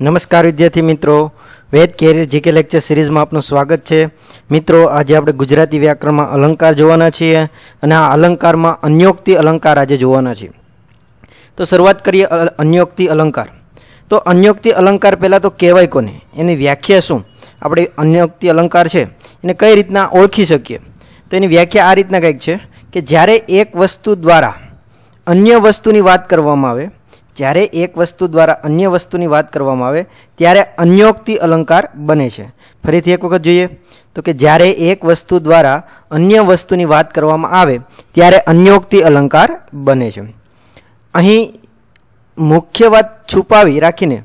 नमस्कार विद्यार्थी मित्रों Ved career GK lecture series માં આપનું સ્વાગત છે મિત્રો આજે આપણે ગુજરાતી વ્યાકરણમાં અલંકાર જોવાના છે અને આ અલંકારમાં અન્યોક્તિ અલંકાર આજે જોવાના છે તો શરૂઆત કરીએ અન્યોક્તિ અલંકાર તો અન્યોક્તિ અલંકાર પહેલા તો કેવાય કોને એની વ્યાખ્યા શું આપણે અન્યોક્તિ અલંકાર છે એને કઈ રીતના ઓળખી શકીએ તો એની વ્યાખ્યા આ રીતના કઈક છે કે જ્યારે એક વસ્તુ દ્વારા અન્ય વસ્તુની વાત કરવામાં આવે ત્યારે એક વસ્તુ દ્વારા અન્ય વસ્તુની વાત કરવામાં આવે ત્યારે અન્યોક્તિ અલંકાર બને છે ફરીથી એક વખત જોઈએ તો કે જ્યારે એક વસ્તુ દ્વારા અન્ય વસ્તુની વાત કરવામાં આવે ત્યારે અન્યોક્તિ અલંકાર બને છે અહીં મુખ્ય વાત છુપાવી રાખીને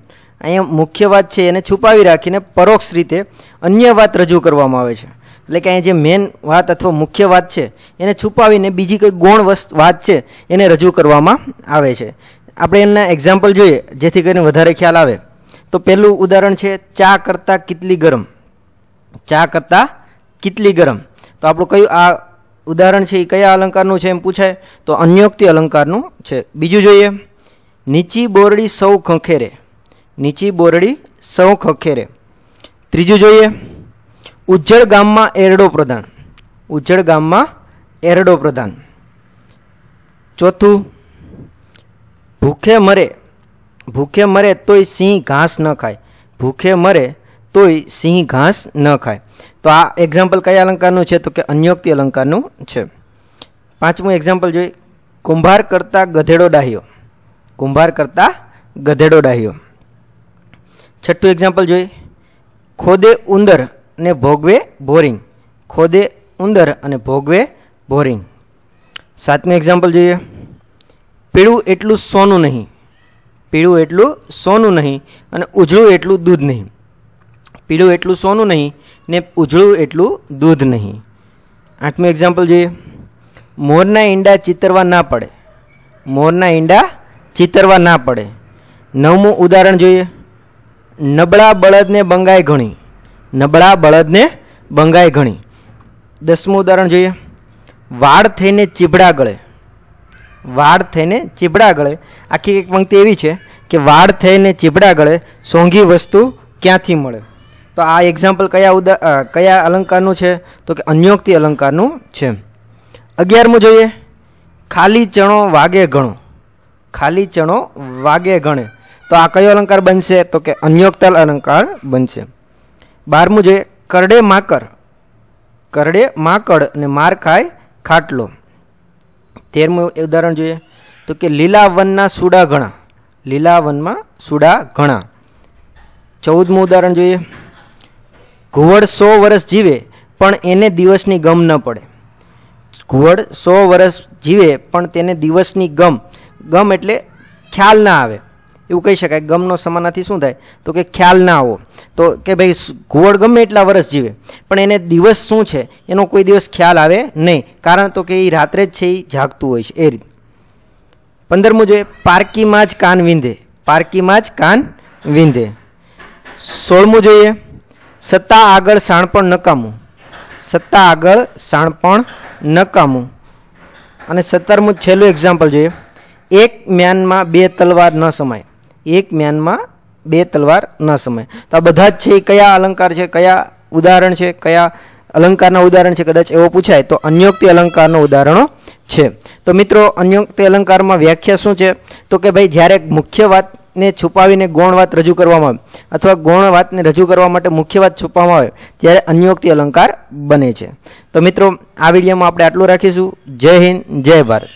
અહીંયા મુખ્ય વાત છે એને છુપાવી રાખીને પરોક્ષ રીતે અન્ય વાત રજૂ કરવામાં આવે છે એટલે કે અહીં જે મેઈન વાત અથવા મુખ્ય વાત છે એને છુપાવીને બીજી કોઈ ગોણ વાત છે એને રજૂ કરવામાં આવે છે આપણે એમના એક્ઝામ્પલ જોઈએ જેથી કરીને વધારે ખ્યાલ આવે તો પહેલું ઉદાહરણ છે ચા કરતાં કેટલી ગરમ ચા કરતાં કેટલી ગરમ તો આપણું કયું આ ઉદાહરણ છે એ કયા અલંકારનું છે એમ પૂછાય તો અન્યોક્તિ અલંકારનું છે બીજું જોઈએ નીચી બોરડી સૌ ખંખેરે નીચી બોરડી સૌ ખંખેરે ત્રીજું જોઈએ ઉજ્જળ ગામમાં એરડો પ્રધાન ઉજ્જળ ગામમાં એરડો પ્રધાન ચોથું ભૂખે મરે ભૂખે મરે તોય સિંહ ઘાસ ન ખાય ભૂખે મરે તોય સિંહ ઘાસ ન ખાય તો આ એક્ઝામ્પલ કયા અલંકારનું છે તો કે અન્યોક્તિ અલંકારનું છે પાંચમું એક્ઝામ્પલ જોઈએ કુંભાર કરતાં ગધેડો ડાહ્યો કુંભાર કરતાં ગધેડો ડાહ્યો છઠ્ઠું એક્ઝામ્પલ જોઈએ ખોદે ઉંદર ને ભોગવે બોરિંગ ખોદે ઉંદર અને ભોગવે બોરિંગ સાતમું એક્ઝામ્પલ જોઈએ пеড়ো એટલું સોનું નહીં пеড়ো એટલું સોનું નહીં અને ઉઝળું એટલું દૂધ નહીં пеড়ো એટલું સોનું નહીં ને ઉઝળું એટલું દૂધ નહીં આઠમું એક્ઝામ્પલ જોઈએ મોરના ઈંડા ચિતરવા ના પડે મોરના ઈંડા ચિતરવા ના પડે નવમું ઉદાહરણ જોઈએ નબળા બળદને બંગાય ઘણી નબળા બળદને બંગાય ઘણી દસમું ઉદાહરણ જોઈએ વાડ થઈને ચીબડા ગળે વાડ થઈને ચીબડા ગળે આખી એક પંક્તિ એવી છે કે વાડ થઈને ચીબડા ગળે સોંઘી વસ્તુ ક્યાંથી મળે તો આ એક્ઝામ્પલ કયા ઉદા કયા અલંકારનું છે તો કે અન્યોક્તિ અલંકારનું છે અગિયારમું જોઈએ ખાલી ચણો વાગે ગણો ખાલી ચણો વાગે ગણે તો આ કયો અલંકાર બનશે તો કે અન્યોક્તલ અલંકાર બનશે બારમું જોઈએ કરડે માકર કરડે માકડ અને માર ખાય ખાટલો 13 મો ઉદાહરણ જોઈએ તો કે લીલાવન ના સુડા ઘણા લીલાવન માં સુડા ઘણા 14 મો ઉદાહરણ જોઈએ ઘુવડ 100 વર્ષ જીવે પણ એને દિવસની ગમ ન પડે ઘુવડ 100 વર્ષ જીવે પણ તેને દિવસની ગમ ગમ એટલે ख्याल ના આવે એવું કહી શકાય કે ગમનો સમાનાથી શું થાય તો કે ખ્યાલ ના આવો તો કે ભાઈ ઘુવડ ગમે એટલા વર્ષ જીવે પણ એને દિવસ શું છે એનો કોઈ દિવસ ખ્યાલ આવે નહીં કારણ તો કે એ રાત્રે જ છે એ જાગતું હોય છે એ રીતે 15મો જોઈએ પાર્કીમાં જ कान विંધી પાર્કીમાં જ कान विંધી 16મો જોઈએ સત્તા આગળ સાણપણ નકામુ સત્તા આગળ સાણપણ નકામુ અને 17મો છેલ્લો એક્ઝામ્પલ જોઈએ એક મન માં બે તલવાર ન સમાય एक मैनमा बेतलवार न समय तो આ બધા છે કયા अलंकार છે કયા ઉદાહરણ છે કયા अलंकारનો ઉદાહરણ છે કદાચ એવો પૂછાય તો અન્યોક્તિ अलंकारનો ઉદાહરણો છે તો મિત્રો અન્યોક્તિ अलंकारમાં વ્યાખ્યા શું છે તો કે ભાઈ જ્યારે મુખ્ય વાત ને છુપાવીને गौण વાત રજુ કરવામાં અથવા गौण વાત ને રજુ કરવા માટે મુખ્ય વાત છુપાવવામાં આવે ત્યારે અન્યોક્તિ अलंकार બને છે તો મિત્રો આ વીડિયોમાં આપણે આટલું રાખીશું જય હિન્દ જય ભારત